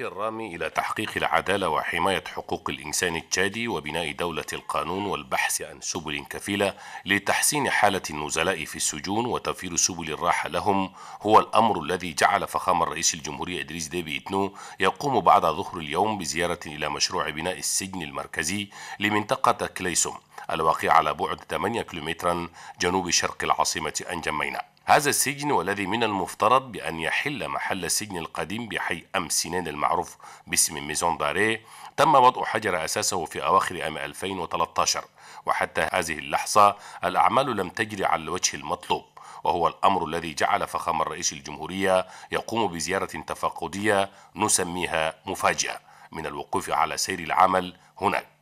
العملية الرامي إلى تحقيق العدالة وحماية حقوق الإنسان التشادي وبناء دولة القانون والبحث عن سبل كفيلة لتحسين حالة النزلاء في السجون وتوفير سبل الراحة لهم هو الأمر الذي جعل فخامة الرئيس الجمهورية إدريس ديبي إتنو يقوم بعد ظهر اليوم بزيارة إلى مشروع بناء السجن المركزي لمنطقة كليسوم الواقع على بعد 8 كيلومترا جنوب شرق العاصمة أنجمينا هذا السجن والذي من المفترض بأن يحل محل السجن القديم بحي أم سنان المعروف باسم ميزون داري تم وضع حجر أساسه في أواخر عام 2013 وحتى هذه اللحظة الأعمال لم تجري على الوجه المطلوب وهو الأمر الذي جعل فخام الرئيس الجمهورية يقوم بزيارة تفقدية نسميها مفاجأة من الوقوف على سير العمل هناك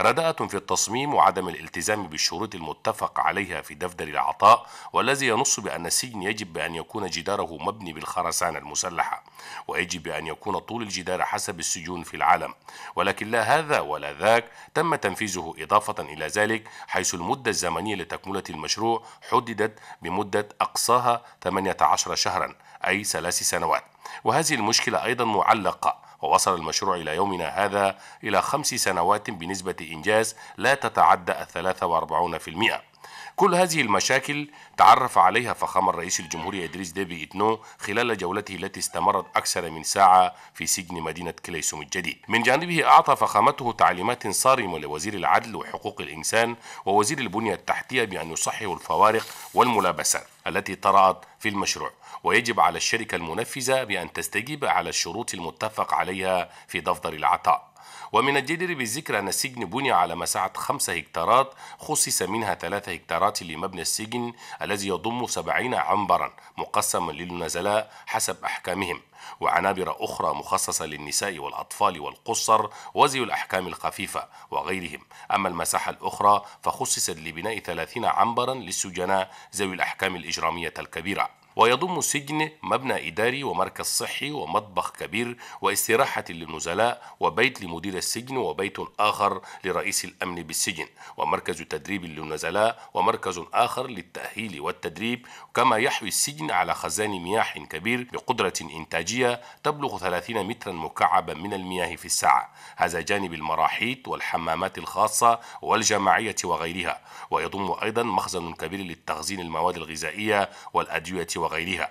رداءة في التصميم وعدم الالتزام بالشروط المتفق عليها في دفتر العطاء والذي ينص بأن السجن يجب أن يكون جداره مبني بالخرسانة المسلحة ويجب أن يكون طول الجدار حسب السجون في العالم ولكن لا هذا ولا ذاك تم تنفيذه إضافة إلى ذلك حيث المدة الزمنية لتكملة المشروع حددت بمدة أقصاها 18 شهرا أي ثلاث سنوات وهذه المشكلة أيضا معلقة ووصل المشروع إلى يومنا هذا إلى خمس سنوات بنسبة إنجاز لا تتعدى الثلاثة وأربعون في المئة كل هذه المشاكل تعرف عليها فخامة الرئيس الجمهورية إدريس ديبي إتنو خلال جولته التي استمرت أكثر من ساعة في سجن مدينة كليسوم الجديد من جانبه أعطى فخامته تعليمات صارمة لوزير العدل وحقوق الإنسان ووزير البنية التحتية بأن يصححوا الفوارق والملابسات التي طرأت في المشروع ويجب على الشركة المنفذة بأن تستجيب على الشروط المتفق عليها في دفتر العطاء ومن الجدير بالذكر أن السجن بني على مساحة 5 هكتارات خصص منها 3 هكتارات لمبنى السجن الذي يضم 70 عنبرا مقسما للنزلاء حسب أحكامهم وعنابر أخرى مخصصة للنساء والأطفال والقصر وزي الأحكام الخفيفة وغيرهم أما المساحة الأخرى فخصصت لبناء 30 عنبرا للسجناء ذوي الأحكام الإجرامية الكبيرة ويضم السجن مبنى إداري ومركز صحي ومطبخ كبير واستراحة للنزلاء وبيت لمدير السجن وبيت آخر لرئيس الأمن بالسجن ومركز تدريب للنزلاء ومركز آخر للتأهيل والتدريب كما يحوي السجن على خزان مياه كبير بقدرة إنتاجية تبلغ 30 مترا مكعبا من المياه في الساعة هذا جانب المراحيض والحمامات الخاصة والجماعية وغيرها ويضم أيضا مخزن كبير للتخزين المواد الغذائية والأدوية وغيرها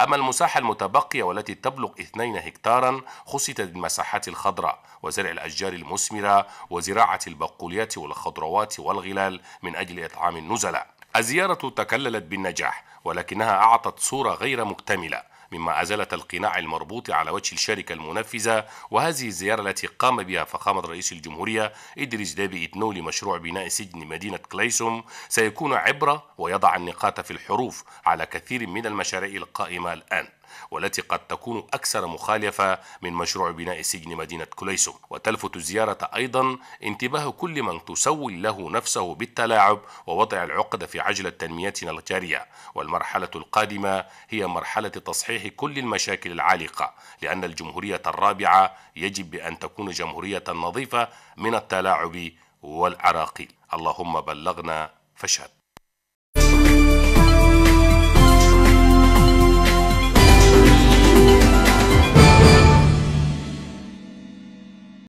أما المساحة المتبقية والتي تبلغ 2 هكتارا خصصت للمساحات الخضراء وزرع الأشجار المثمرة وزراعة البقوليات والخضروات والغلال من أجل إطعام النزلاء الزيارة تكللت بالنجاح ولكنها أعطت صورة غير مكتملة مما أزالت القناع المربوط على وجه الشركة المنفذة وهذه الزيارة التي قام بها فخامة رئيس الجمهورية إدريس دابي إتنو لمشروع بناء سجن مدينة كليسوم سيكون عبرة ويضع النقاط في الحروف على كثير من المشاريع القائمة الآن والتي قد تكون أكثر مخالفة من مشروع بناء سجن مدينة كليسوم وتلفت الزيارة أيضا انتباه كل من تسول له نفسه بالتلاعب ووضع العقد في عجلة تنميتنا الجارية والمرحلة القادمة هي مرحلة تصحيح كل المشاكل العالقة لأن الجمهورية الرابعة يجب أن تكون جمهورية نظيفة من التلاعب والعراقيل اللهم بلغنا فشهد